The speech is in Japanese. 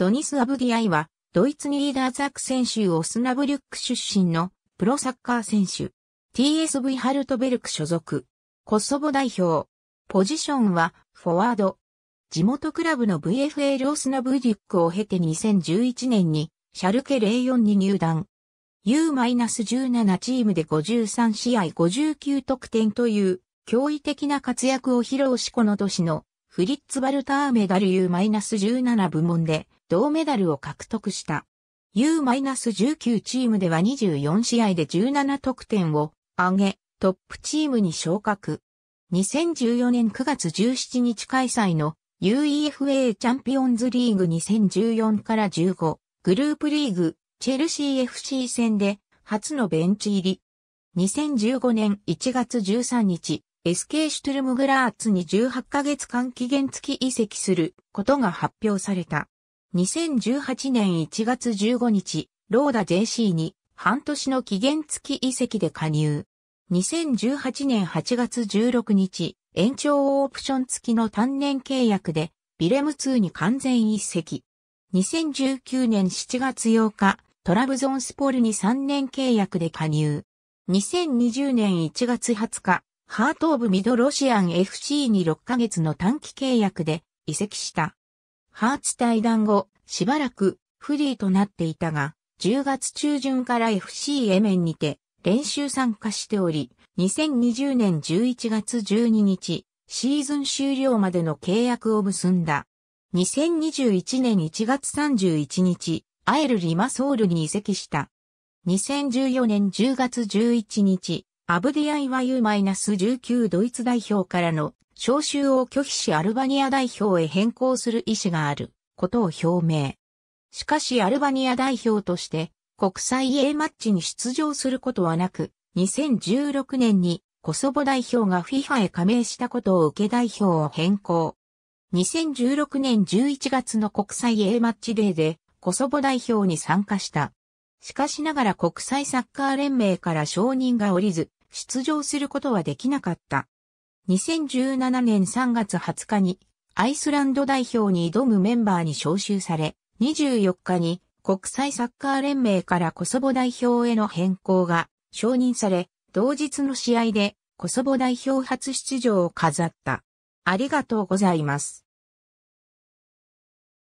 ドニス・アブディアイは、ドイツリーダーザク選手オスナブリュック出身のプロサッカー選手。TSV ハルトベルク所属。コソボ代表。ポジションはフォワード。地元クラブの VFL オスナブリュックを経て2011年にシャルケ04に入団。U-17 チームで53試合59得点という驚異的な活躍を披露しこの年のフリッツ・バルターメダル U-17 部門で銅メダルを獲得した。U-19 チームでは24試合で17得点を上げ、トップチームに昇格。2014年9月17日開催の UEFA チャンピオンズリーグ2014から15グループリーグチェルシー FC 戦で初のベンチ入り。2015年1月13日、SK シュトゥルムグラーツに18ヶ月間期限付き移籍することが発表された。2018年1月15日、ローダ JC に半年の期限付き移籍で加入。2018年8月16日、延長オプション付きの単年契約で、ビレム2に完全移籍。2019年7月8日、トラブゾンスポルに3年契約で加入。2020年1月20日、ハートオブミドロシアン FC に6ヶ月の短期契約で移籍した。ハーツ対談後、しばらくフリーとなっていたが、10月中旬から FC エメンにて練習参加しており、2020年11月12日、シーズン終了までの契約を結んだ。2021年1月31日、アエル・リマソールに移籍した。2014年10月11日、アブディアイナス1 9ドイツ代表からの招集を拒否しアルバニア代表へ変更する意思があることを表明。しかしアルバニア代表として国際 A マッチに出場することはなく、2016年にコソボ代表が FIFA へ加盟したことを受け代表を変更。2016年11月の国際 A マッチデーでコソボ代表に参加した。しかしながら国際サッカー連盟から承認が下りず、出場することはできなかった。2017年3月20日にアイスランド代表に挑むメンバーに招集され、24日に国際サッカー連盟からコソボ代表への変更が承認され、同日の試合でコソボ代表初出場を飾った。ありがとうございます。